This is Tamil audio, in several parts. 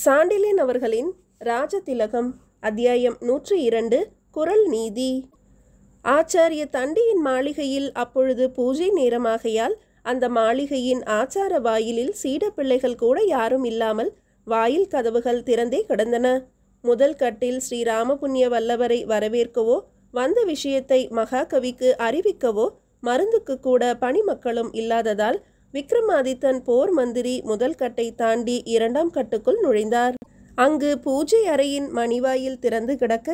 சாண்டிலின் அவர்களின் ராஜதிலகம் அத்தியாயம் நூற்றி இரண்டு குரல் நீதி ஆச்சாரிய தண்டியின் மாளிகையில் அப்பொழுது பூஜை நேரமாகையால் அந்த மாளிகையின் ஆச்சார வாயிலில் சீடப்பிள்ளைகள் கூட யாரும் இல்லாமல் வாயில் கதவுகள் திறந்தே கிடந்தன முதல் கட்டில் ஸ்ரீராமபுண்ணிய வல்லவரை வரவேற்கவோ வந்த விஷயத்தை மகாகவிக்கு அறிவிக்கவோ மருந்துக்கு கூட பணிமக்களும் இல்லாததால் விக்ரமாதித்தன் போர் மந்திரி முதல் கட்டை தாண்டி இரண்டாம் கட்டுக்குள் நுழைந்தார் அங்கு பூஜை அறையின் மணிவாயில் திறந்து கிடக்க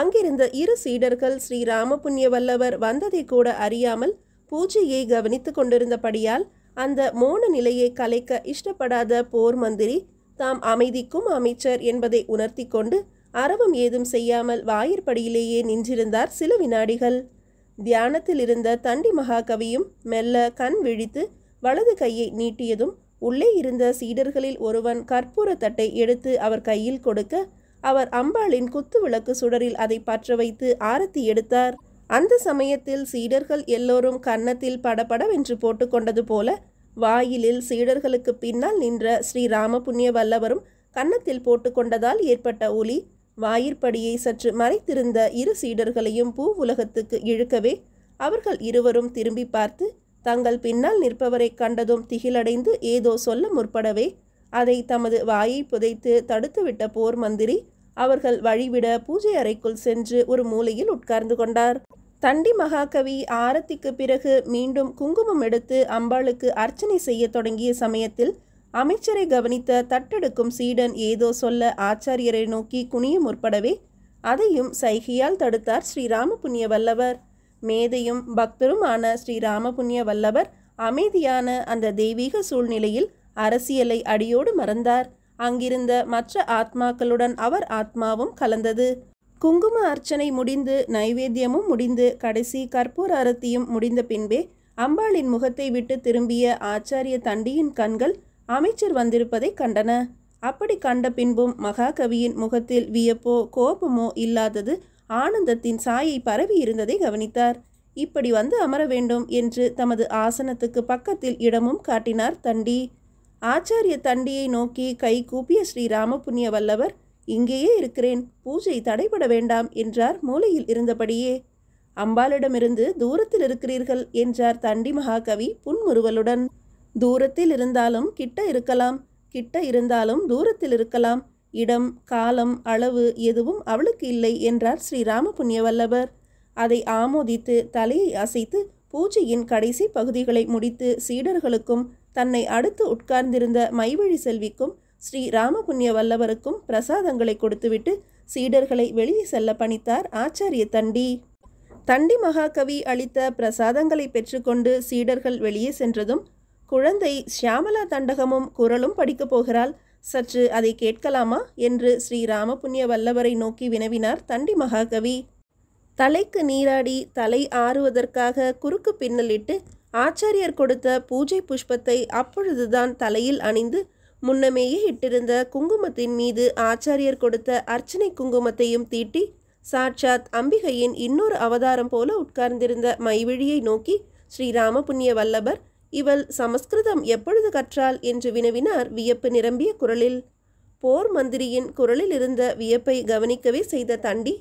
அங்கிருந்த இரு சீடர்கள் ஸ்ரீ ராமபுண்ணிய வல்லவர் வந்ததை கூட அறியாமல் பூஜையை கவனித்து கொண்டிருந்தபடியால் அந்த மோன நிலையை கலைக்க இஷ்டப்படாத போர் மந்திரி தாம் அமைதிக்கும் அமைச்சர் என்பதை உணர்த்தி கொண்டு அரவம் ஏதும் செய்யாமல் வாயிற்படியிலேயே நின்றிருந்தார் சில வினாடிகள் தியானத்தில் இருந்த தண்டி மகாகவியும் மெல்ல கண் விழித்து வலது கையை நீட்டியதும் உள்ளே இருந்த சீடர்களில் ஒருவன் கற்பூர தட்டை எடுத்து அவர் கையில் கொடுக்க அவர் அம்பாளின் குத்து விளக்கு சுடரில் அதை பற்ற வைத்து ஆரத்தி எடுத்தார் அந்த சமயத்தில் சீடர்கள் எல்லோரும் கன்னத்தில் படபடவென்று போட்டுக்கொண்டது போல வாயிலில் சீடர்களுக்கு பின்னால் நின்ற ஸ்ரீ புண்ணிய வல்லவரும் கன்னத்தில் போட்டுக்கொண்டதால் ஏற்பட்ட ஒலி வாயிற்படியை சற்று மறைத்திருந்த இரு சீடர்களையும் பூ உலகத்துக்கு இழுக்கவே அவர்கள் இருவரும் திரும்பி பார்த்து தங்கள் பின்னால் நிற்பவரை கண்டதும் திகிலடைந்து ஏதோ சொல்ல முற்படவே அதை தமது வாயை புதைத்து தடுத்துவிட்ட போர் மந்திரி அவர்கள் வழிவிட பூஜை அறைக்குள் சென்று ஒரு மூலையில் உட்கார்ந்து கொண்டார் தண்டி மகாகவி ஆரத்திக்கு பிறகு மீண்டும் குங்குமம் எடுத்து அம்பாளுக்கு அர்ச்சனை செய்ய தொடங்கிய சமயத்தில் அமைச்சரை கவனித்த தட்டெடுக்கும் சீடன் ஏதோ சொல்ல ஆச்சாரியரை நோக்கி குனிய முற்படவே அதையும் சைகையால் தடுத்தார் ஸ்ரீராம புண்ணிய வல்லவர் மேதையும் பக்தருமான ஸ்ரீராம புண்ணிய வல்லவர் அமைதியான அந்த தெய்வீக சூழ்நிலையில் அரசியலை அடியோடு மறந்தார் அங்கிருந்த மற்ற ஆத்மாக்களுடன் அவர் ஆத்மாவும் கலந்தது குங்கும அர்ச்சனை முடிந்து நைவேத்தியமும் முடிந்து கடைசி கற்பூர அரத்தியும் முடிந்த பின்பே அம்பாளின் முகத்தை விட்டு திரும்பிய ஆச்சாரிய தண்டியின் கண்கள் அமைச்சர் வந்திருப்பதை கண்டன அப்படி கண்ட பின்பும் மகாகவியின் முகத்தில் வியப்போ கோபமோ இல்லாதது ஆனந்தத்தின் சாயை பரவி இருந்ததை கவனித்தார் இப்படி வந்து அமர வேண்டும் என்று தமது ஆசனத்துக்கு பக்கத்தில் இடமும் காட்டினார் தண்டி ஆச்சாரிய தண்டியை நோக்கி கை கூப்பிய ஸ்ரீ ராமபுண்ணிய வல்லவர் இங்கேயே இருக்கிறேன் பூஜை தடைபட வேண்டாம் என்றார் மூலையில் இருந்தபடியே அம்பாளிடமிருந்து தூரத்தில் இருக்கிறீர்கள் என்றார் தண்டி மகாகவி புன்முறுவலுடன் தூரத்தில் இருந்தாலும் கிட்ட இருக்கலாம் கிட்ட இருந்தாலும் தூரத்தில் இருக்கலாம் இடம் காலம் அளவு எதுவும் அவளுக்கு இல்லை என்றார் ஸ்ரீராம புண்ணியவல்லவர் அதை ஆமோதித்து தலையை அசைத்து பூஜையின் கடைசி பகுதிகளை முடித்து சீடர்களுக்கும் தன்னை அடுத்து உட்கார்ந்திருந்த மைவழி செல்விக்கும் ஸ்ரீ ராமபுண்ணிய வல்லவருக்கும் பிரசாதங்களை கொடுத்துவிட்டு சீடர்களை வெளியே செல்ல பணித்தார் ஆச்சாரிய தண்டி தண்டி மகாகவி அளித்த பிரசாதங்களை பெற்றுக்கொண்டு சீடர்கள் வெளியே சென்றதும் குழந்தை ஷியாமலா தண்டகமும் குரலும் படிக்கப் போகிறாள் சற்று அதை கேட்கலாமா என்று ஸ்ரீ ராமபுண்ணிய வல்லவரை நோக்கி வினவினார் தண்டி மகாகவி தலைக்கு நீராடி தலை ஆறுவதற்காக குறுக்கு பின்னலிட்டு ஆச்சாரியர் கொடுத்த பூஜை புஷ்பத்தை அப்பொழுதுதான் தலையில் அணிந்து முன்னமேயே இட்டிருந்த குங்குமத்தின் மீது ஆச்சாரியர் கொடுத்த அர்ச்சனை குங்குமத்தையும் தீட்டி சாட்சாத் அம்பிகையின் இன்னொரு அவதாரம் போல உட்கார்ந்திருந்த மைவிழியை நோக்கி ஸ்ரீராம புண்ணிய வல்லபர் இவள் சமஸ்கிருதம் எப்பொழுது கற்றாள் என்று வினவினார் வியப்பு நிரம்பிய குரலில் போர் மந்திரியின் குரலில் இருந்த வியப்பை கவனிக்கவே செய்த தண்டி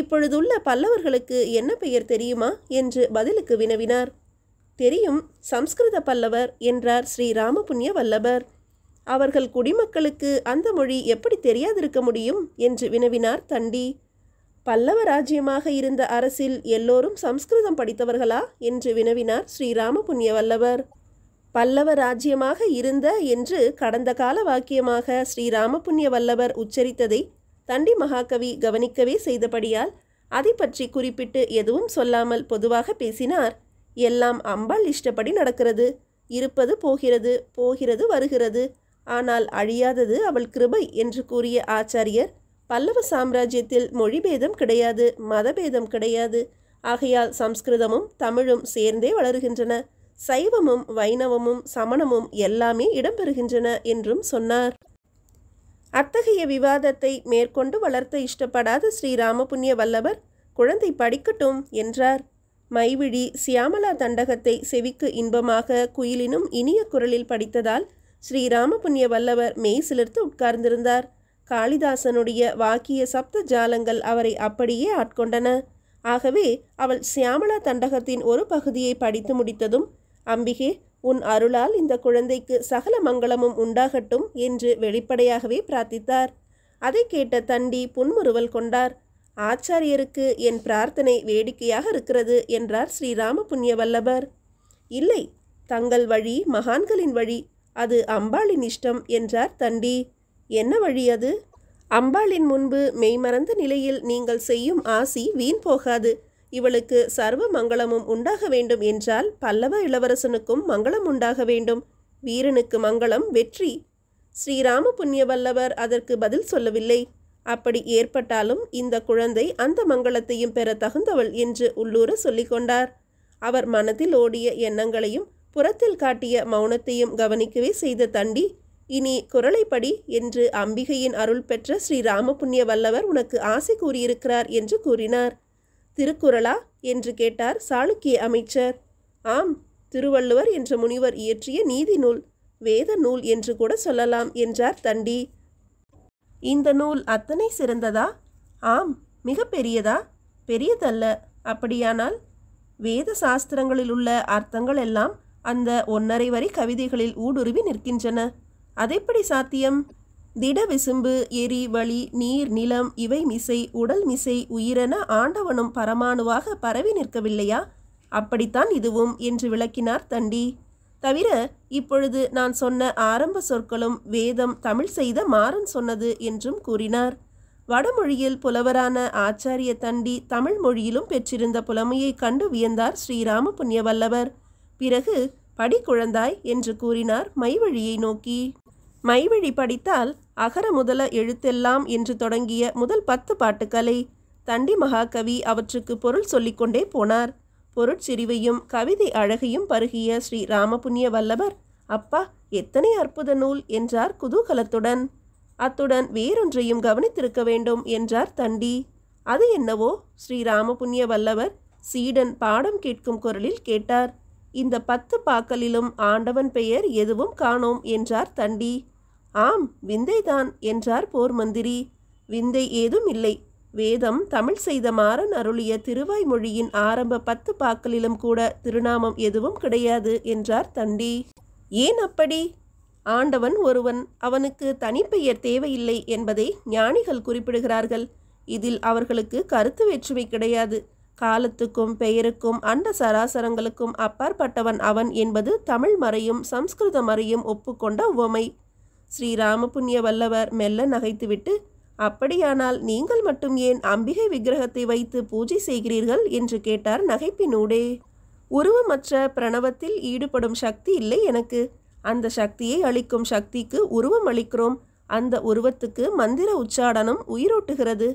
இப்பொழுதுள்ள பல்லவர்களுக்கு என்ன பெயர் தெரியுமா என்று பதிலுக்கு வினவினார் தெரியும் சம்ஸ்கிருத பல்லவர் என்றார் ஸ்ரீ ராமபுண்ணிய வல்லவர் அவர்கள் குடிமக்களுக்கு அந்த மொழி எப்படி தெரியாதிருக்க முடியும் என்று வினவினார் தண்டி பல்லவ ராஜ்யமாக இருந்த அரசில் எல்லோரும் சம்ஸ்கிருதம் படித்தவர்களா என்று வினவினார் ஸ்ரீராம புண்ணியவல்லவர் பல்லவ ராஜ்யமாக இருந்த என்று கடந்த கால வாக்கியமாக ஸ்ரீராம புண்ணியவல்லவர் உச்சரித்ததை தண்டி மகாகவி கவனிக்கவே செய்தபடியால் அதை பற்றி குறிப்பிட்டு எதுவும் சொல்லாமல் பொதுவாக பேசினார் எல்லாம் அம்பாள் இஷ்டப்படி நடக்கிறது இருப்பது போகிறது போகிறது வருகிறது ஆனால் அழியாதது அவள் கிருபை என்று கூறிய ஆச்சாரியர் பல்லவ சாம்ராஜ்யத்தில் மொழிபேதம் கிடையாது மதபேதம் கிடையாது ஆகையால் சம்ஸ்கிருதமும் தமிழும் சேர்ந்தே வளருகின்றன சைவமும் வைணவமும் சமணமும் எல்லாமே இடம்பெறுகின்றன என்றும் சொன்னார் அத்தகைய விவாதத்தை மேற்கொண்டு வளர்த்த இஷ்டப்படாத ஸ்ரீ ராமபுண்ணிய வல்லவர் குழந்தை படிக்கட்டும் என்றார் மைவிழி சியாமலா தண்டகத்தை செவிக்கு இன்பமாக குயிலினும் இனிய குரலில் படித்ததால் ஸ்ரீராமபுண்ணிய வல்லவர் மெய் சிலிர்த்து உட்கார்ந்திருந்தார் காளிதாசனுடைய வாக்கிய சப்த ஜாலங்கள் அவரை அப்படியே ஆட்கொண்டன ஆகவே அவள் சியாமலா தண்டகத்தின் ஒரு பகுதியை படித்து முடித்ததும் அம்பிகே உன் அருளால் இந்த குழந்தைக்கு சகல மங்களமும் உண்டாகட்டும் என்று வெளிப்படையாகவே பிரார்த்தித்தார் அதை கேட்ட தண்டி புன்முறுவல் கொண்டார் ஆச்சாரியருக்கு என் பிரார்த்தனை வேடிக்கையாக இருக்கிறது என்றார் ஸ்ரீராம புண்ணியவல்லபர் இல்லை தங்கள் வழி மகான்களின் வழி அது அம்பாளின் இஷ்டம் என்றார் தண்டி என்ன வழி அது அம்பாளின் முன்பு மெய்மறந்த நிலையில் நீங்கள் செய்யும் ஆசி வீண் போகாது இவளுக்கு சர்வ மங்களமும் உண்டாக வேண்டும் என்றால் பல்லவ இளவரசனுக்கும் மங்களம் உண்டாக வேண்டும் வீரனுக்கு மங்களம் வெற்றி ஸ்ரீராம புண்ணிய வல்லவர் அதற்கு பதில் சொல்லவில்லை அப்படி ஏற்பட்டாலும் இந்த குழந்தை அந்த மங்களத்தையும் பெற தகுந்தவள் என்று உள்ளூர சொல்லிக்கொண்டார் அவர் மனத்தில் ஓடிய எண்ணங்களையும் புறத்தில் காட்டிய மௌனத்தையும் கவனிக்கவே செய்த தண்டி இனி குரலைப்படி என்று அம்பிகையின் அருள் பெற்ற ஸ்ரீ ராமபுண்ணிய வல்லவர் உனக்கு ஆசை கூறியிருக்கிறார் என்று கூறினார் திருக்குறளா என்று கேட்டார் சாளுக்கிய அமைச்சர் ஆம் திருவள்ளுவர் என்ற முனிவர் இயற்றிய நீதி நூல் வேத நூல் என்று கூட சொல்லலாம் என்றார் தண்டி இந்த நூல் அத்தனை சிறந்ததா ஆம் மிக பெரியதா பெரியதல்ல அப்படியானால் வேத சாஸ்திரங்களில் உள்ள அர்த்தங்கள் எல்லாம் அந்த ஒன்னரை வரி கவிதைகளில் ஊடுருவி நிற்கின்றன அதெப்படி சாத்தியம் திட விசும்பு எரி வழி நீர் நிலம் இவை மிசை உடல் மிசை உயிரென ஆண்டவனும் பரமானுவாக பரவி நிற்கவில்லையா அப்படித்தான் இதுவும் என்று விளக்கினார் தண்டி தவிர இப்பொழுது நான் சொன்ன ஆரம்ப சொற்களும் வேதம் தமிழ் செய்த மாறன் சொன்னது என்றும் கூறினார் வடமொழியில் புலவரான ஆச்சாரிய தண்டி தமிழ் மொழியிலும் பெற்றிருந்த புலமையை கண்டு வியந்தார் ஸ்ரீராம புண்ணியவல்லவர் பிறகு படிக்குழந்தாய் என்று கூறினார் மைவழியை நோக்கி மைவழி படித்தால் அகர முதல எழுத்தெல்லாம் என்று தொடங்கிய முதல் பத்து பாட்டுக்களை தண்டி மகாகவி அவற்றுக்கு பொருள் சொல்லிக்கொண்டே போனார் பொருட்சிரிவையும் கவிதை அழகையும் பருகிய ஸ்ரீ ராமபுண்ணிய வல்லவர் அப்பா எத்தனை அற்புத நூல் என்றார் குதூகலத்துடன் அத்துடன் வேறொன்றையும் கவனித்திருக்க வேண்டும் என்றார் தண்டி அது என்னவோ ஸ்ரீ ராமபுண்ணிய வல்லவர் சீடன் பாடம் கேட்கும் குரலில் கேட்டார் இந்த பத்து பாக்களிலும் ஆண்டவன் பெயர் எதுவும் காணோம் என்றார் தண்டி ஆம் விந்தைதான் என்றார் போர் மந்திரி விந்தை ஏதும் இல்லை வேதம் தமிழ் செய்த மாறன் அருளிய திருவாய் மொழியின் ஆரம்ப பத்து பாக்களிலும் கூட திருநாமம் எதுவும் கிடையாது என்றார் தண்டி ஏன் அப்படி ஆண்டவன் ஒருவன் அவனுக்கு தனிப்பெயர் தேவையில்லை என்பதை ஞானிகள் குறிப்பிடுகிறார்கள் இதில் அவர்களுக்கு கருத்து வேற்றுமை கிடையாது காலத்துக்கும் பெயருக்கும் அண்ட சராசரங்களுக்கும் அப்பாற்பட்டவன் அவன் என்பது தமிழ் மறையும் சம்ஸ்கிருத மறையும் ஒப்புக்கொண்ட உவமை ஸ்ரீராம புண்ணிய வல்லவர் மெல்ல நகைத்துவிட்டு அப்படியானால் நீங்கள் மட்டும் ஏன் அம்பிகை விக்கிரகத்தை வைத்து பூஜை செய்கிறீர்கள் என்று கேட்டார் நகைப்பினூடே உருவமற்ற பிரணவத்தில் ஈடுபடும் சக்தி இல்லை எனக்கு அந்த சக்தியை அளிக்கும் சக்திக்கு உருவம் அளிக்கிறோம் அந்த உருவத்துக்கு மந்திர உச்சாடனம் உயிரோட்டுகிறது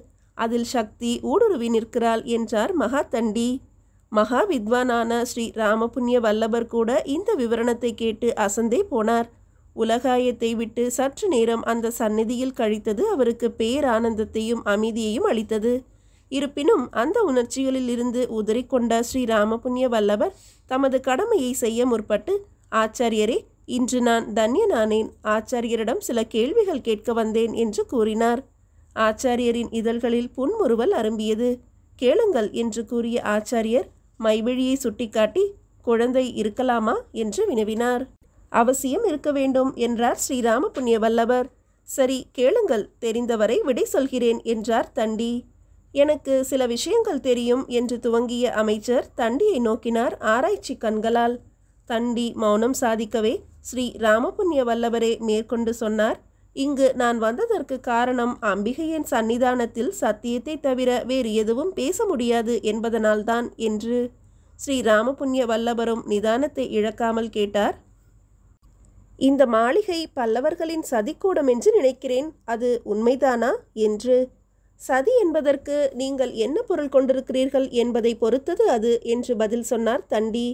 அதில் சக்தி ஊடுருவி நிற்கிறாள் என்றார் மகாதண்டி மகா வித்வானான ஸ்ரீ ராமபுண்ணிய வல்லபர் கூட இந்த விவரணத்தை கேட்டு அசந்தே போனார் உலகாயத்தை விட்டு சற்று நேரம் அந்த சந்நிதியில் கழித்தது அவருக்கு பேரானந்தத்தையும் அமைதியையும் அளித்தது இருப்பினும் அந்த உணர்ச்சிகளில் இருந்து உதறிக்கொண்ட ஸ்ரீ ராமபுண்ணிய வல்லவர் தமது கடமையை செய்ய முற்பட்டு ஆச்சாரியரே இன்று நான் தன்யனானேன் ஆச்சாரியரிடம் சில கேள்விகள் கேட்க வந்தேன் என்று கூறினார் ஆச்சாரியரின் இதழ்களில் புன்முறுவல் அரும்பியது கேளுங்கள் என்று கூறிய ஆச்சாரியர் மைவழியை சுட்டிக்காட்டி குழந்தை இருக்கலாமா என்று வினவினார் அவசியம் இருக்க வேண்டும் என்றார் ஸ்ரீராம புண்ணிய வல்லவர் சரி கேளுங்கள் தெரிந்தவரை விடை சொல்கிறேன் என்றார் தண்டி எனக்கு சில விஷயங்கள் தெரியும் என்று துவங்கிய அமைச்சர் தண்டியை நோக்கினார் ஆராய்ச்சி கண்களால் தண்டி மௌனம் சாதிக்கவே ஸ்ரீ ராமபுண்ணிய வல்லவரே மேற்கொண்டு சொன்னார் இங்கு நான் வந்ததற்கு காரணம் அம்பிகையின் சன்னிதானத்தில் சத்தியத்தை தவிர வேறு எதுவும் பேச முடியாது என்பதனால்தான் என்று ஸ்ரீ ராமபுண்ணிய வல்லவரும் நிதானத்தை இழக்காமல் கேட்டார் இந்த மாளிகை பல்லவர்களின் சதிக்கூடம் என்று நினைக்கிறேன் அது உண்மைதானா என்று சதி என்பதற்கு நீங்கள் என்ன பொருள் கொண்டிருக்கிறீர்கள் என்பதை பொறுத்தது அது என்று பதில் சொன்னார் தண்டி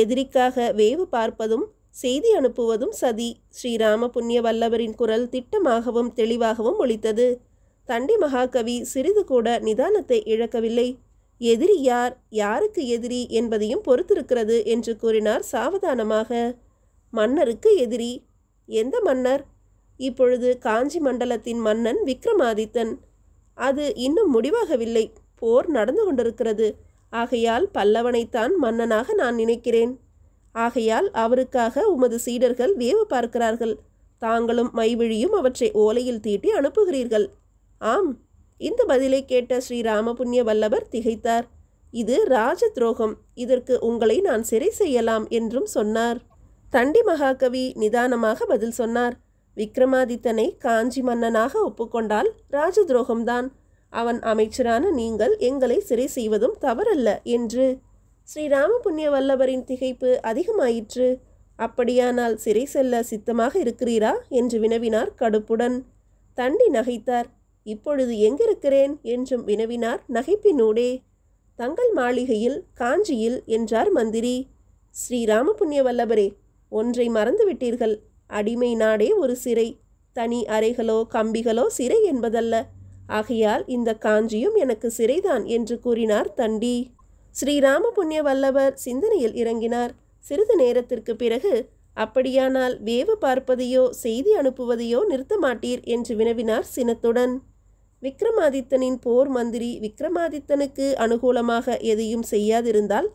எதிரிக்காக வேவு பார்ப்பதும் செய்தி அனுப்புவதும் சதி ஸ்ரீராம புண்ணிய வல்லவரின் குரல் திட்டமாகவும் தெளிவாகவும் ஒழித்தது தண்டி மகாகவி சிறிது கூட நிதானத்தை இழக்கவில்லை எதிரி யார் யாருக்கு எதிரி என்பதையும் பொறுத்திருக்கிறது என்று கூறினார் சாவதானமாக மன்னருக்கு எதிரி எந்த மன்னர் இப்பொழுது காஞ்சி மண்டலத்தின் மன்னன் விக்ரமாதித்தன் அது இன்னும் முடிவாகவில்லை போர் நடந்து கொண்டிருக்கிறது ஆகையால் பல்லவனைத்தான் மன்னனாக நான் நினைக்கிறேன் ஆகையால் அவருக்காக உமது சீடர்கள் வேவு பார்க்கிறார்கள் தாங்களும் மைவிழியும் அவற்றை ஓலையில் தீட்டி அனுப்புகிறீர்கள் ஆம் இந்த பதிலை கேட்ட ஸ்ரீ ராமபுண்ணிய வல்லவர் திகைத்தார் இது ராஜ துரோகம் இதற்கு உங்களை நான் சிறை செய்யலாம் என்றும் சொன்னார் தண்டி மகாகவி நிதானமாக பதில் சொன்னார் விக்ரமாதித்தனை காஞ்சி மன்னனாக ஒப்புக்கொண்டால் ராஜ துரோகம்தான் அவன் அமைச்சரான நீங்கள் எங்களை சிறை செய்வதும் தவறல்ல என்று ஸ்ரீராம புண்ணிய வல்லவரின் திகைப்பு அதிகமாயிற்று அப்படியானால் சிறை செல்ல சித்தமாக இருக்கிறீரா என்று வினவினார் கடுப்புடன் தண்டி நகைத்தார் இப்பொழுது எங்கிருக்கிறேன் என்றும் வினவினார் நகைப்பினூடே தங்கள் மாளிகையில் காஞ்சியில் என்றார் மந்திரி புண்ணிய வல்லபரே ஒன்றை மறந்துவிட்டீர்கள் அடிமை நாடே ஒரு சிறை தனி அறைகளோ கம்பிகளோ சிறை என்பதல்ல ஆகையால் இந்த காஞ்சியும் எனக்கு சிறைதான் என்று கூறினார் தண்டி ஸ்ரீராம புண்ணிய வல்லவர் சிந்தனையில் இறங்கினார் சிறிது நேரத்திற்கு பிறகு அப்படியானால் வேவு பார்ப்பதையோ செய்தி அனுப்புவதையோ நிறுத்த மாட்டீர் என்று வினவினார் சினத்துடன் விக்ரமாதித்தனின் போர் மந்திரி விக்ரமாதித்தனுக்கு அனுகூலமாக எதையும் செய்யாதிருந்தால்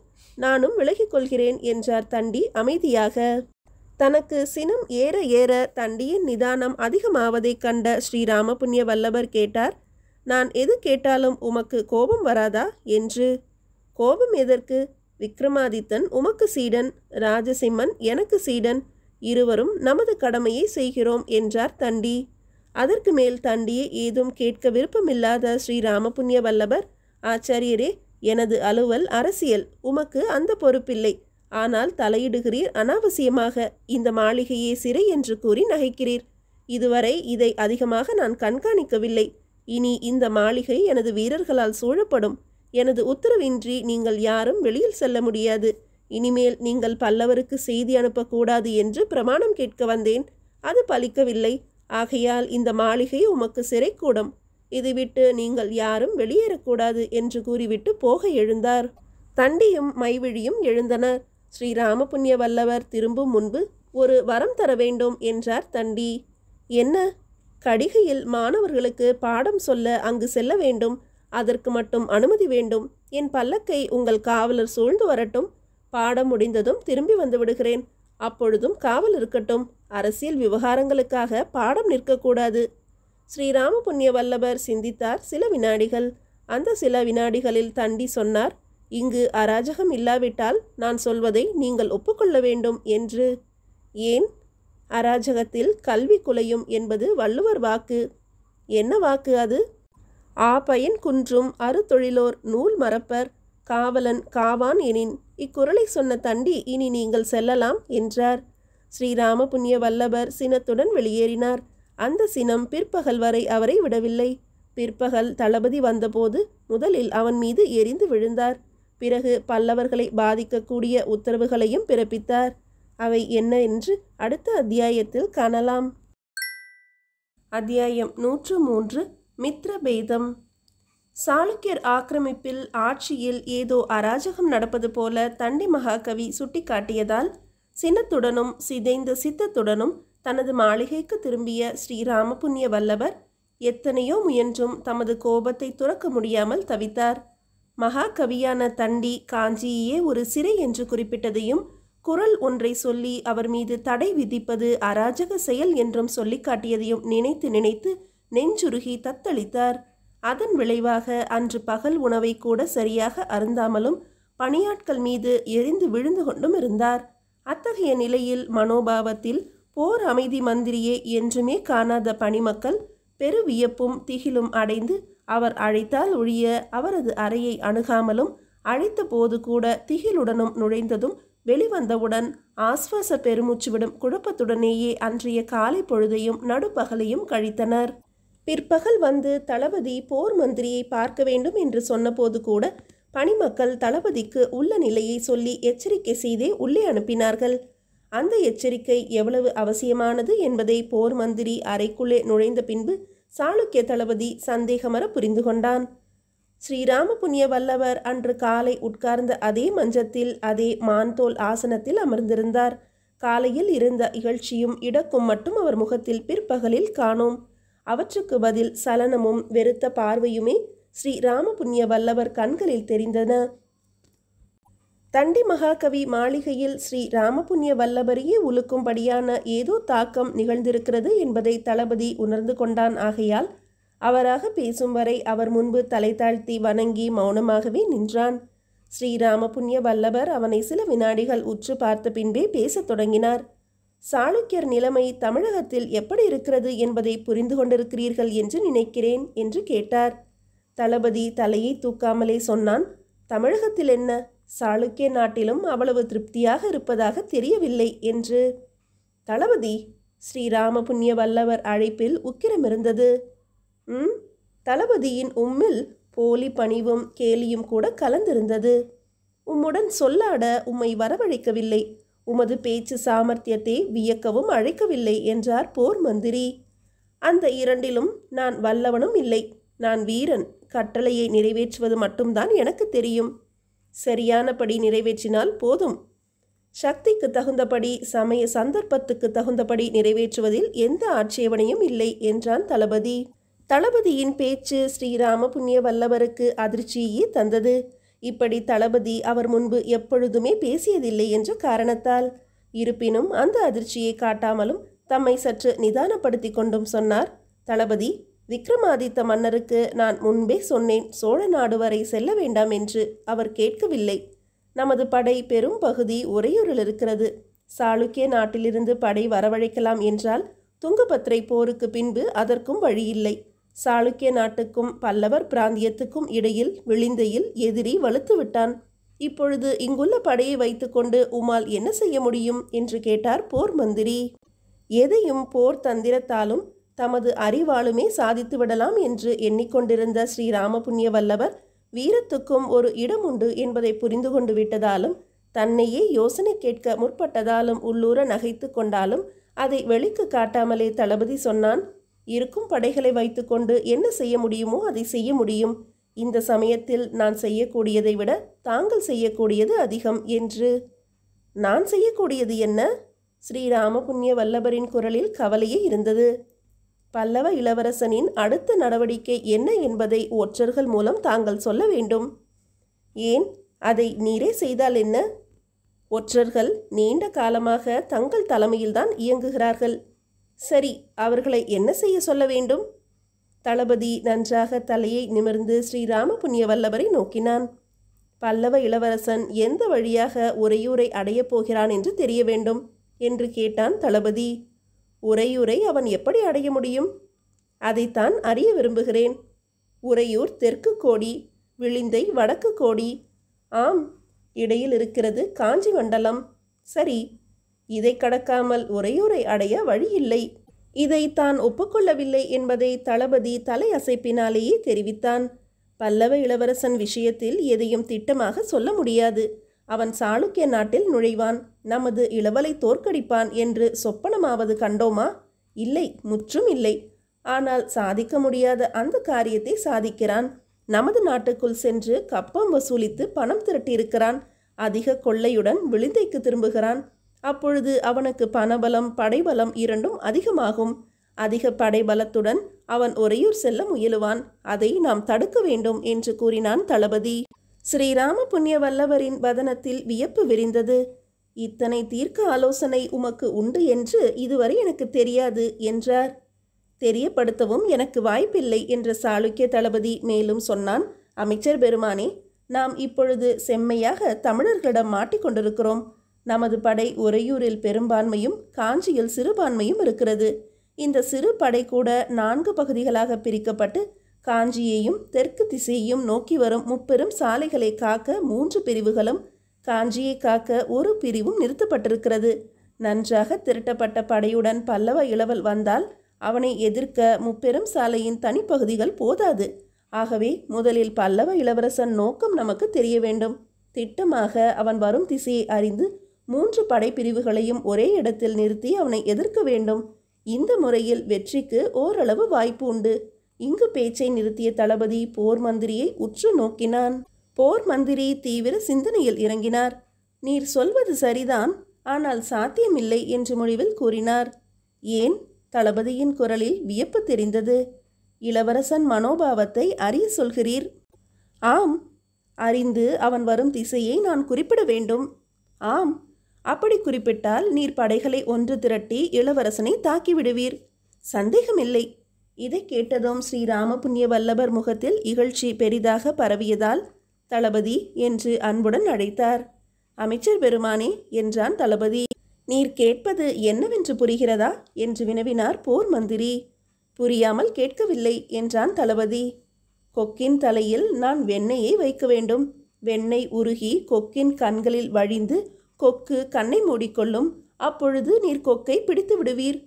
நானும் விலகிக் கொள்கிறேன் என்றார் தண்டி அமைதியாக தனக்கு சினம் ஏற ஏற தண்டியின் நிதானம் அதிகமாவதைக் கண்ட ஸ்ரீராம புண்ணிய வல்லவர் கேட்டார் நான் எது கேட்டாலும் உமக்கு கோபம் வராதா என்று கோபம் எதற்கு விக்ரமாதித்தன் உமக்கு சீடன் ராஜசிம்மன் எனக்கு சீடன் இருவரும் நமது கடமையை செய்கிறோம் என்றார் தண்டி அதற்கு மேல் தண்டியை ஏதும் கேட்க விருப்பமில்லாத ஸ்ரீராம புண்ணிய வல்லவர் ஆச்சாரியரே எனது அலுவல் அரசியல் உமக்கு அந்த பொறுப்பில்லை ஆனால் தலையிடுகிறீர் அனாவசியமாக இந்த மாளிகையே சிறை என்று கூறி நகைக்கிறீர் இதுவரை இதை அதிகமாக நான் கண்காணிக்கவில்லை இனி இந்த மாளிகை எனது வீரர்களால் சூழப்படும் எனது உத்தரவின்றி நீங்கள் யாரும் வெளியில் செல்ல முடியாது இனிமேல் நீங்கள் பல்லவருக்கு செய்தி அனுப்பக்கூடாது என்று பிரமாணம் கேட்க வந்தேன் அது பலிக்கவில்லை ஆகையால் இந்த மாளிகை உமக்கு சிறைக்கூடம் இது விட்டு நீங்கள் யாரும் வெளியேறக்கூடாது என்று கூறிவிட்டு போக எழுந்தார் தண்டியும் மைவிழியும் எழுந்தனர் ஸ்ரீராம புண்ணிய வல்லவர் திரும்பும் முன்பு ஒரு வரம் தர வேண்டும் என்றார் தண்டி என்ன கடிகையில் மாணவர்களுக்கு பாடம் சொல்ல அங்கு செல்ல வேண்டும் அதற்கு மட்டும் அனுமதி வேண்டும் என் பல்லக்கை உங்கள் காவலர் சூழ்ந்து வரட்டும் பாடம் முடிந்ததும் திரும்பி வந்து விடுகிறேன் அப்பொழுதும் காவல் இருக்கட்டும் அரசியல் விவகாரங்களுக்காக பாடம் நிற்கக்கூடாது ஸ்ரீராம புண்ணிய வல்லவர் சிந்தித்தார் சில வினாடிகள் அந்த சில வினாடிகளில் தண்டி சொன்னார் இங்கு அராஜகம் இல்லாவிட்டால் நான் சொல்வதை நீங்கள் ஒப்புக்கொள்ள வேண்டும் என்று ஏன் அராஜகத்தில் கல்வி குலையும் என்பது வள்ளுவர் வாக்கு என்ன வாக்கு அது ஆ பயன் குன்றும் அறுதொழிலோர் நூல் மறப்பர் காவலன் காவான் எனின் இக்குரலை சொன்ன தண்டி இனி நீங்கள் செல்லலாம் என்றார் ஸ்ரீராம புண்ணிய வல்லபர் சினத்துடன் வெளியேறினார் அந்த சினம் பிற்பகல் வரை அவரை விடவில்லை பிற்பகல் தளபதி வந்தபோது முதலில் அவன் மீது எரிந்து விழுந்தார் பிறகு பல்லவர்களை பாதிக்கக்கூடிய உத்தரவுகளையும் பிறப்பித்தார் அவை என்ன என்று அடுத்த அத்தியாயத்தில் காணலாம் அத்தியாயம் நூற்று மூன்று மித்ரபேதம் சாளுக்கியர் ஆக்கிரமிப்பில் ஆட்சியில் ஏதோ அராஜகம் நடப்பது போல தண்டி மகாகவி சுட்டிக்காட்டியதால் சினத்துடனும் சிதைந்த சித்தத்துடனும் தனது மாளிகைக்கு திரும்பிய ஸ்ரீராமபுண்ணிய வல்லவர் எத்தனையோ முயன்றும் தமது கோபத்தை துறக்க முடியாமல் தவித்தார் மகாகவியான தண்டி காஞ்சியே ஒரு சிறை என்று குறிப்பிட்டதையும் குரல் ஒன்றை சொல்லி அவர் மீது தடை விதிப்பது அராஜக செயல் என்றும் சொல்லி காட்டியதையும் நினைத்து நினைத்து நெஞ்சுருகி தத்தளித்தார் அதன் விளைவாக அன்று பகல் உணவை கூட சரியாக அருந்தாமலும் பணியாட்கள் மீது எரிந்து விழுந்து கொண்டும் இருந்தார் அத்தகைய நிலையில் மனோபாவத்தில் போர் அமைதி மந்திரியே என்றுமே காணாத பணிமக்கள் பெருவியப்பும் திகிலும் அடைந்து அவர் அழைத்தால் ஒழிய அவரது அறையை அணுகாமலும் அழைத்த போது கூட திகிலுடனும் நுழைந்ததும் வெளிவந்தவுடன் ஆஸ்வாச பெருமூச்சு விடும் குழப்பத்துடனேயே அன்றைய காலை பொழுதையும் நடுப்பகலையும் கழித்தனர் பிற்பகல் வந்து தளபதி போர் மந்திரியை பார்க்க வேண்டும் என்று சொன்னபோது கூட பணிமக்கள் தளபதிக்கு உள்ள நிலையை சொல்லி எச்சரிக்கை செய்தே உள்ளே அனுப்பினார்கள் அந்த எச்சரிக்கை எவ்வளவு அவசியமானது என்பதை போர் மந்திரி அறைக்குள்ளே நுழைந்த பின்பு சாளுக்கிய தளபதி சந்தேகமர புரிந்து கொண்டான் ஸ்ரீராம புண்ணிய வல்லவர் அன்று காலை உட்கார்ந்த அதே மஞ்சத்தில் அதே மான்தோல் ஆசனத்தில் அமர்ந்திருந்தார் காலையில் இருந்த இகழ்ச்சியும் இடக்கும் மட்டும் அவர் முகத்தில் பிற்பகலில் காணோம் அவற்றுக்கு பதில் சலனமும் வெறுத்த பார்வையுமே ஸ்ரீராம புண்ணிய வல்லவர் கண்களில் தெரிந்தன தண்டி மகாகவி மாளிகையில் ஸ்ரீ ராமபுண்ணிய வல்லபரியே உலுக்கும்படியான ஏதோ தாக்கம் நிகழ்ந்திருக்கிறது என்பதை தளபதி உணர்ந்து கொண்டான் ஆகையால் அவராக பேசும் வரை அவர் முன்பு தலை தாழ்த்தி வணங்கி மௌனமாகவே நின்றான் ஸ்ரீ ராமபுண்ணிய வல்லபர் அவனை சில வினாடிகள் உற்று பார்த்த பின்பே பேசத் தொடங்கினார் சாளுக்கியர் நிலைமை தமிழகத்தில் எப்படி இருக்கிறது என்பதை புரிந்து கொண்டிருக்கிறீர்கள் என்று நினைக்கிறேன் என்று கேட்டார் தளபதி தலையை தூக்காமலே சொன்னான் தமிழகத்தில் என்ன சாளுக்கிய நாட்டிலும் அவ்வளவு திருப்தியாக இருப்பதாக தெரியவில்லை என்று தளபதி ஸ்ரீராம புண்ணிய வல்லவர் அழைப்பில் உக்கிரம் இருந்தது ம் தளபதியின் உம்மில் போலி பணிவும் கேலியும் கூட கலந்திருந்தது உம்முடன் சொல்லாட உம்மை வரவழைக்கவில்லை உமது பேச்சு சாமர்த்தியத்தை வியக்கவும் அழைக்கவில்லை என்றார் போர் மந்திரி அந்த இரண்டிலும் நான் வல்லவனும் இல்லை நான் வீரன் கட்டளையை நிறைவேற்றுவது மட்டும்தான் எனக்கு தெரியும் சரியானபடி நிறைவேற்றினால் போதும் சக்திக்கு தகுந்தபடி சமய சந்தர்ப்பத்துக்கு தகுந்தபடி நிறைவேற்றுவதில் எந்த ஆட்சேபனையும் இல்லை என்றான் தளபதி தளபதியின் பேச்சு ஸ்ரீராம புண்ணிய வல்லவருக்கு அதிர்ச்சியே தந்தது இப்படி தளபதி அவர் முன்பு எப்பொழுதுமே பேசியதில்லை என்ற காரணத்தால் இருப்பினும் அந்த அதிர்ச்சியை காட்டாமலும் தம்மை சற்று நிதானப்படுத்தி கொண்டும் சொன்னார் தளபதி விக்ரமாதித்த மன்னருக்கு நான் முன்பே சொன்னேன் சோழ நாடு வரை செல்ல வேண்டாம் என்று அவர் கேட்கவில்லை நமது படை பெரும் பகுதி உறையூரில் இருக்கிறது சாளுக்கிய நாட்டிலிருந்து படை வரவழைக்கலாம் என்றால் துங்கபத்திரை போருக்கு பின்பு அதற்கும் வழியில்லை சாளுக்கிய நாட்டுக்கும் பல்லவர் பிராந்தியத்துக்கும் இடையில் விழிந்தையில் எதிரி வலுத்துவிட்டான் இப்பொழுது இங்குள்ள படையை வைத்துக்கொண்டு உமால் என்ன செய்ய முடியும் என்று கேட்டார் போர் மந்திரி எதையும் போர் தந்திரத்தாலும் தமது அறிவாளுமே சாதித்து விடலாம் என்று எண்ணிக்கொண்டிருந்த ஸ்ரீராமபுண்ணிய வல்லவர் வீரத்துக்கும் ஒரு இடம் உண்டு என்பதை புரிந்து கொண்டு விட்டதாலும் தன்னையே யோசனை கேட்க முற்பட்டதாலும் உள்ளூர நகைத்து கொண்டாலும் அதை வெளிக்கு காட்டாமலே தளபதி சொன்னான் இருக்கும் படைகளை வைத்துக்கொண்டு என்ன செய்ய முடியுமோ அதை செய்ய முடியும் இந்த சமயத்தில் நான் செய்யக்கூடியதை விட தாங்கள் செய்யக்கூடியது அதிகம் என்று நான் செய்யக்கூடியது என்ன ஸ்ரீராம புண்ணிய வல்லபரின் குரலில் கவலையே இருந்தது பல்லவ இளவரசனின் அடுத்த நடவடிக்கை என்ன என்பதை ஒற்றர்கள் மூலம் தாங்கள் சொல்ல வேண்டும் ஏன் அதை நீரே செய்தால் என்ன ஒற்றர்கள் நீண்ட காலமாக தங்கள் தலைமையில்தான் இயங்குகிறார்கள் சரி அவர்களை என்ன செய்ய சொல்ல வேண்டும் தளபதி நன்றாக தலையை நிமிர்ந்து ஸ்ரீராம புண்ணிய வல்லவரை நோக்கினான் பல்லவ இளவரசன் எந்த வழியாக உரையூரை அடையப் போகிறான் என்று தெரிய வேண்டும் என்று கேட்டான் தளபதி உறையூரை அவன் எப்படி அடைய முடியும் அதைத்தான் அறிய விரும்புகிறேன் உறையூர் தெற்கு கோடி விழிந்தை வடக்கு கோடி ஆம் இடையில் இருக்கிறது காஞ்சி மண்டலம் சரி இதை கடக்காமல் உறையூரை அடைய வழி இல்லை இதை தான் ஒப்புக்கொள்ளவில்லை என்பதை தளபதி தலை அசைப்பினாலேயே தெரிவித்தான் பல்லவ இளவரசன் விஷயத்தில் எதையும் திட்டமாக சொல்ல முடியாது அவன் சாளுக்கிய நாட்டில் நுழைவான் நமது இளவலை தோற்கடிப்பான் என்று சொப்பனமாவது கண்டோமா இல்லை முற்றும் இல்லை ஆனால் சாதிக்க முடியாத அந்த காரியத்தை சாதிக்கிறான் நமது நாட்டுக்குள் சென்று கப்பம் வசூலித்து பணம் திரட்டியிருக்கிறான் அதிக கொள்ளையுடன் விழுந்தைக்கு திரும்புகிறான் அப்பொழுது அவனுக்கு பணபலம் படைபலம் இரண்டும் அதிகமாகும் அதிக படைபலத்துடன் அவன் ஒரையூர் செல்ல முயலுவான் அதை நாம் தடுக்க வேண்டும் என்று கூறினான் தளபதி ஸ்ரீராம புண்ணிய வல்லவரின் வதனத்தில் வியப்பு விரிந்தது இத்தனை தீர்க்க ஆலோசனை உமக்கு உண்டு என்று இதுவரை எனக்கு தெரியாது என்றார் தெரியப்படுத்தவும் எனக்கு வாய்ப்பில்லை என்ற சாளுக்கிய தளபதி மேலும் சொன்னான் அமைச்சர் பெருமானே நாம் இப்பொழுது செம்மையாக தமிழர்களிடம் மாட்டிக்கொண்டிருக்கிறோம் நமது படை உறையூரில் பெரும்பான்மையும் காஞ்சியில் சிறுபான்மையும் இருக்கிறது இந்த சிறு படை கூட நான்கு பகுதிகளாக பிரிக்கப்பட்டு காஞ்சியையும் தெற்கு திசையையும் நோக்கி வரும் முப்பெரும் சாலைகளை காக்க மூன்று பிரிவுகளும் காஞ்சியை காக்க ஒரு பிரிவும் நிறுத்தப்பட்டிருக்கிறது நன்றாக திரட்டப்பட்ட படையுடன் பல்லவ இளவல் வந்தால் அவனை எதிர்க்க முப்பெரும் சாலையின் தனிப்பகுதிகள் போதாது ஆகவே முதலில் பல்லவ இளவரசன் நோக்கம் நமக்கு தெரிய வேண்டும் திட்டமாக அவன் வரும் திசையை அறிந்து மூன்று படைப்பிரிவுகளையும் ஒரே இடத்தில் நிறுத்தி அவனை எதிர்க்க வேண்டும் இந்த முறையில் வெற்றிக்கு ஓரளவு வாய்ப்பு உண்டு இங்கு பேச்சை நிறுத்திய தளபதி போர் மந்திரியை உற்று நோக்கினான் போர் மந்திரி தீவிர சிந்தனையில் இறங்கினார் நீர் சொல்வது சரிதான் ஆனால் சாத்தியமில்லை என்று முடிவில் கூறினார் ஏன் தளபதியின் குரலில் வியப்பு தெரிந்தது இளவரசன் மனோபாவத்தை அறிய சொல்கிறீர் ஆம் அறிந்து அவன் வரும் திசையை நான் குறிப்பிட வேண்டும் ஆம் அப்படி குறிப்பிட்டால் நீர் படைகளை ஒன்று திரட்டி இளவரசனை தாக்கிவிடுவீர் சந்தேகமில்லை இதை கேட்டதும் ஸ்ரீராம புண்ணிய வல்லபர் முகத்தில் இகழ்ச்சி பெரிதாக பரவியதால் தளபதி என்று அன்புடன் அழைத்தார் அமைச்சர் பெருமானே என்றான் தளபதி நீர் கேட்பது என்னவென்று புரிகிறதா என்று வினவினார் போர் மந்திரி புரியாமல் கேட்கவில்லை என்றான் தளபதி கொக்கின் தலையில் நான் வெண்ணெயை வைக்க வேண்டும் வெண்ணெய் உருகி கொக்கின் கண்களில் வழிந்து கொக்கு கண்ணை மூடிக்கொள்ளும் அப்பொழுது நீர் கொக்கை பிடித்து விடுவீர்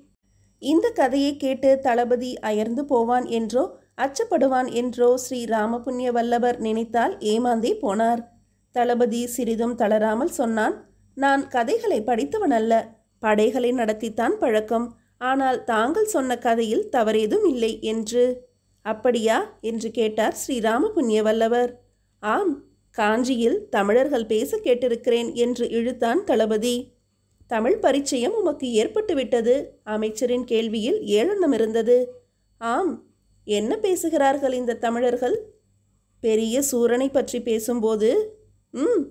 இந்த கதையை கேட்டு தளபதி அயர்ந்து போவான் என்றோ அச்சப்படுவான் என்றோ ஸ்ரீ ராமபுண்ணிய வல்லவர் நினைத்தால் ஏமாந்தே போனார் தளபதி சிறிதும் தளராமல் சொன்னான் நான் கதைகளை படித்தவன் அல்ல படைகளை நடத்தித்தான் பழக்கம் ஆனால் தாங்கள் சொன்ன கதையில் தவறேதும் இல்லை என்று அப்படியா என்று கேட்டார் ஸ்ரீ வல்லவர் ஆம் காஞ்சியில் தமிழர்கள் பேச கேட்டிருக்கிறேன் என்று இழுத்தான் தளபதி தமிழ் பரிச்சயம் உமக்கு ஏற்பட்டுவிட்டது அமைச்சரின் கேள்வியில் ஏளனம் இருந்தது ஆம் என்ன பேசுகிறார்கள் இந்த தமிழர்கள் பெரிய சூரனை பற்றி பேசும்போது ம்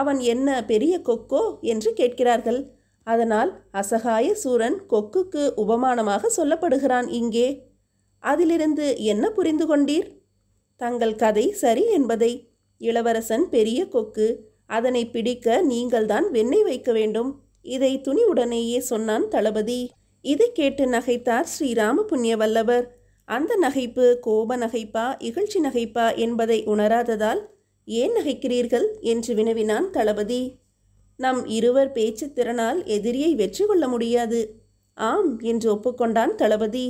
அவன் என்ன பெரிய கொக்கோ என்று கேட்கிறார்கள் அதனால் அசகாய சூரன் கொக்குக்கு உபமானமாக சொல்லப்படுகிறான் இங்கே அதிலிருந்து என்ன புரிந்து கொண்டீர் தங்கள் கதை சரி என்பதை இளவரசன் பெரிய கொக்கு அதனை பிடிக்க நீங்கள்தான் வெண்ணெய் வைக்க வேண்டும் இதை துணிவுடனேயே சொன்னான் தளபதி இதை கேட்டு நகைத்தார் ஸ்ரீராம புண்ணியவல்லவர் அந்த நகைப்பு கோப நகைப்பா இகழ்ச்சி நகைப்பா என்பதை உணராததால் ஏன் நகைக்கிறீர்கள் என்று வினவினான் தளபதி நம் இருவர் பேச்சு திறனால் எதிரியை வெற்றி கொள்ள முடியாது ஆம் என்று ஒப்புக்கொண்டான் தளபதி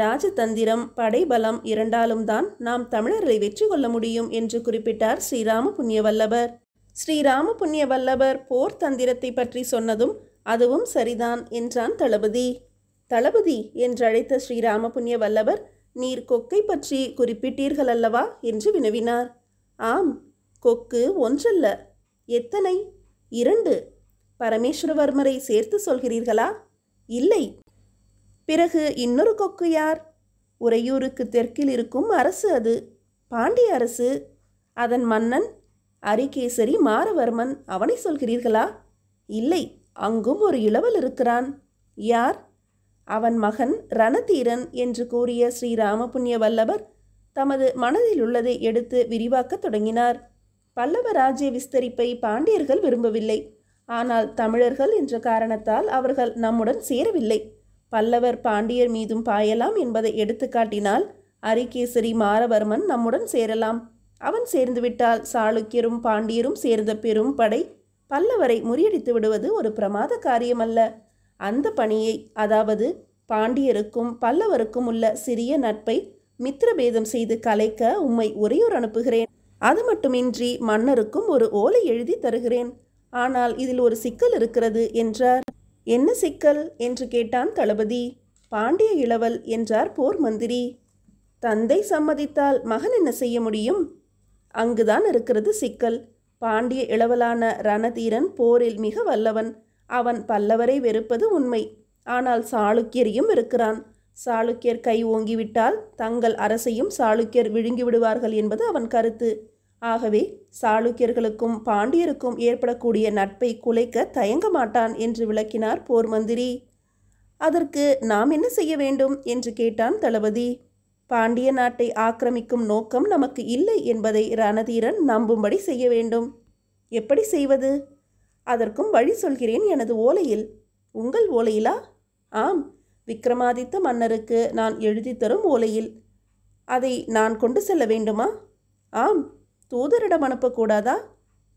ராஜதந்திரம் படைபலம் இரண்டாலும் தான் நாம் தமிழர்களை வெற்றி கொள்ள முடியும் என்று குறிப்பிட்டார் ஸ்ரீராம புண்ணியவல்லவர் ஸ்ரீராமபுண்ணிய வல்லவர் போர் தந்திரத்தை பற்றி சொன்னதும் அதுவும் சரிதான் என்றான் தளபதி தளபதி என்றழைத்த ஸ்ரீராமபுண்ணிய வல்லவர் நீர் கொக்கை பற்றி குறிப்பிட்டீர்கள் அல்லவா என்று வினவினார் ஆம் கொக்கு ஒன்றல்ல எத்தனை இரண்டு பரமேஸ்வரவர்மரை சேர்த்து சொல்கிறீர்களா இல்லை பிறகு இன்னொரு கொக்கு யார் உறையூருக்கு தெற்கில் இருக்கும் அரசு அது பாண்டிய அரசு அதன் மன்னன் அரிகேசரி மாரவர்மன் அவனை சொல்கிறீர்களா இல்லை அங்கும் ஒரு இளவல் இருக்கிறான் யார் அவன் மகன் ரணதீரன் என்று கூறிய ஸ்ரீராமபுண்ணிய வல்லவர் தமது மனதில் உள்ளதை எடுத்து விரிவாக்கத் தொடங்கினார் பல்லவ ராஜ்ய விஸ்தரிப்பை பாண்டியர்கள் விரும்பவில்லை ஆனால் தமிழர்கள் என்ற காரணத்தால் அவர்கள் நம்முடன் சேரவில்லை பல்லவர் பாண்டியர் மீதும் பாயலாம் என்பதை எடுத்துக்காட்டினால் அரிகேசரி மாரவர்மன் நம்முடன் சேரலாம் அவன் சேர்ந்துவிட்டால் சாளுக்கியரும் பாண்டியரும் சேர்ந்த பெரும் படை பல்லவரை முறியடித்து விடுவது ஒரு பிரமாத காரியமல்ல அந்த பணியை அதாவது பாண்டியருக்கும் பல்லவருக்கும் உள்ள சிறிய நட்பை மித்திரபேதம் செய்து கலைக்க உம்மை உரையூர் அனுப்புகிறேன் அது மட்டுமின்றி மன்னருக்கும் ஒரு ஓலை எழுதி தருகிறேன் ஆனால் இதில் ஒரு சிக்கல் இருக்கிறது என்றார் என்ன சிக்கல் என்று கேட்டான் தளபதி பாண்டிய இளவல் என்றார் போர் மந்திரி தந்தை சம்மதித்தால் மகன் என்ன செய்ய முடியும் அங்குதான் இருக்கிறது சிக்கல் பாண்டிய இளவலான ரணதீரன் போரில் மிக வல்லவன் அவன் பல்லவரை வெறுப்பது உண்மை ஆனால் சாளுக்கியரையும் இருக்கிறான் சாளுக்கியர் கை ஓங்கிவிட்டால் தங்கள் அரசையும் சாளுக்கியர் விழுங்கி விடுவார்கள் என்பது அவன் கருத்து ஆகவே சாளுக்கியர்களுக்கும் பாண்டியருக்கும் ஏற்படக்கூடிய நட்பை குலைக்க தயங்க மாட்டான் என்று விளக்கினார் போர் மந்திரி அதற்கு நாம் என்ன செய்ய வேண்டும் என்று கேட்டான் தளபதி பாண்டிய நாட்டை ஆக்கிரமிக்கும் நோக்கம் நமக்கு இல்லை என்பதை ரணதீரன் நம்பும்படி செய்ய வேண்டும் எப்படி செய்வது அதற்கும் வழி சொல்கிறேன் எனது ஓலையில் உங்கள் ஓலையிலா ஆம் விக்ரமாதித்த மன்னருக்கு நான் எழுதி தரும் ஓலையில் அதை நான் கொண்டு செல்ல வேண்டுமா ஆம் தூதரிடம் அனுப்பக்கூடாதா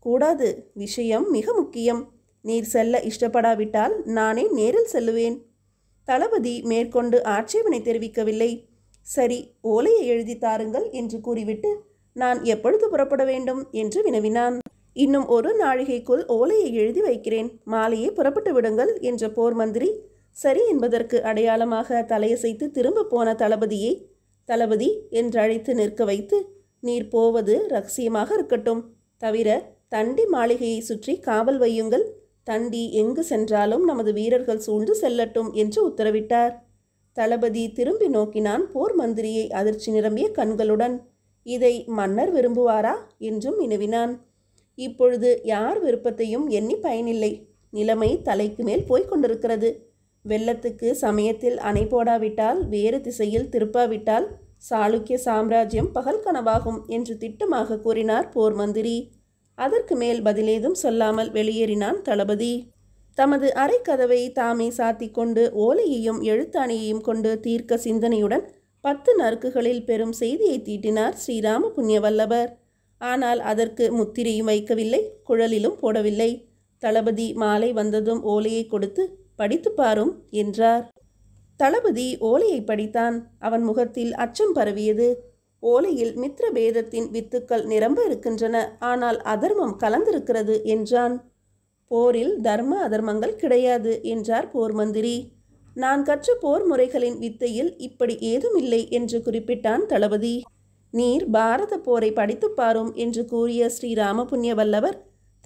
கூடாது விஷயம் மிக முக்கியம் நீர் செல்ல இஷ்டப்படாவிட்டால் நானே நேரில் செல்லுவேன் தளபதி மேற்கொண்டு ஆட்சேபனை தெரிவிக்கவில்லை சரி ஓலையை எழுதி தாருங்கள் என்று கூறிவிட்டு நான் எப்பொழுது புறப்பட வேண்டும் என்று வினவினான் இன்னும் ஒரு நாழிகைக்குள் ஓலையை எழுதி வைக்கிறேன் மாலையே புறப்பட்டு விடுங்கள் என்ற போர் மந்திரி சரி என்பதற்கு அடையாளமாக தலையசைத்து திரும்ப போன தளபதியை தளபதி என்றழைத்து நிற்க வைத்து நீர் போவது ரகசியமாக இருக்கட்டும் தவிர தண்டி மாளிகையை சுற்றி காவல் வையுங்கள் தண்டி எங்கு சென்றாலும் நமது வீரர்கள் சூழ்ந்து செல்லட்டும் என்று உத்தரவிட்டார் தளபதி திரும்பி நோக்கினான் போர் மந்திரியை அதிர்ச்சி நிரம்பிய கண்களுடன் இதை மன்னர் விரும்புவாரா என்றும் வினவினான் இப்பொழுது யார் விருப்பத்தையும் எண்ணி பயனில்லை நிலைமை தலைக்கு மேல் போய்க் கொண்டிருக்கிறது வெள்ளத்துக்கு சமயத்தில் அணை போடாவிட்டால் வேறு திசையில் திருப்பாவிட்டால் சாளுக்கிய சாம்ராஜ்யம் பகல் கனவாகும் என்று திட்டமாக கூறினார் போர் மந்திரி அதற்கு மேல் பதிலேதும் சொல்லாமல் வெளியேறினான் தளபதி தமது அறைக்கதவை தாமே சாத்தி கொண்டு ஓலையையும் எழுத்தாணியையும் கொண்டு தீர்க்க சிந்தனையுடன் பத்து நறுக்குகளில் பெரும் செய்தியை தீட்டினார் ஸ்ரீராம புண்ணியவல்லவர் ஆனால் அதற்கு முத்திரையும் வைக்கவில்லை குழலிலும் போடவில்லை தளபதி மாலை வந்ததும் ஓலையை கொடுத்து படித்து பாரும் என்றார் தளபதி ஓலையை படித்தான் அவன் முகத்தில் அச்சம் பரவியது ஓலையில் மித்திர பேதத்தின் வித்துக்கள் நிரம்ப இருக்கின்றன ஆனால் அதர்மம் கலந்திருக்கிறது என்றான் போரில் தர்ம அதர்மங்கள் கிடையாது என்றார் போர் மந்திரி நான் கற்ற போர் முறைகளின் வித்தையில் இப்படி ஏதும் இல்லை என்று குறிப்பிட்டான் தளபதி நீர் பாரத போரை படித்து பாரும் என்று கூறிய ஸ்ரீ ராமபுண்ணிய வல்லவர்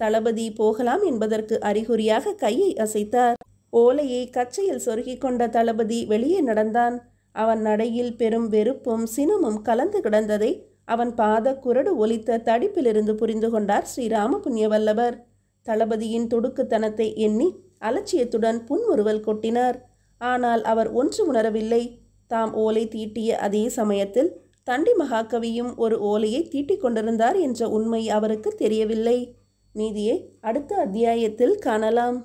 தளபதி போகலாம் என்பதற்கு அறிகுறியாக கையை அசைத்தார் ஓலையை கச்சையில் சொருகிக் கொண்ட தளபதி வெளியே நடந்தான் அவன் நடையில் பெரும் வெறுப்பும் சினமும் கலந்து கிடந்ததை அவன் பாத குரடு ஒலித்த தடிப்பிலிருந்து புரிந்து கொண்டார் ஸ்ரீ வல்லவர் தளபதியின் துடுக்குத்தனத்தை எண்ணி அலட்சியத்துடன் புன்முறுவல் கொட்டினார் ஆனால் அவர் ஒன்று உணரவில்லை தாம் ஓலை தீட்டிய அதே சமயத்தில் தண்டி மகாகவியும் ஒரு ஓலையை தீட்டிக் கொண்டிருந்தார் என்ற உண்மை அவருக்கு தெரியவில்லை மீதியை அடுத்த அத்தியாயத்தில் காணலாம்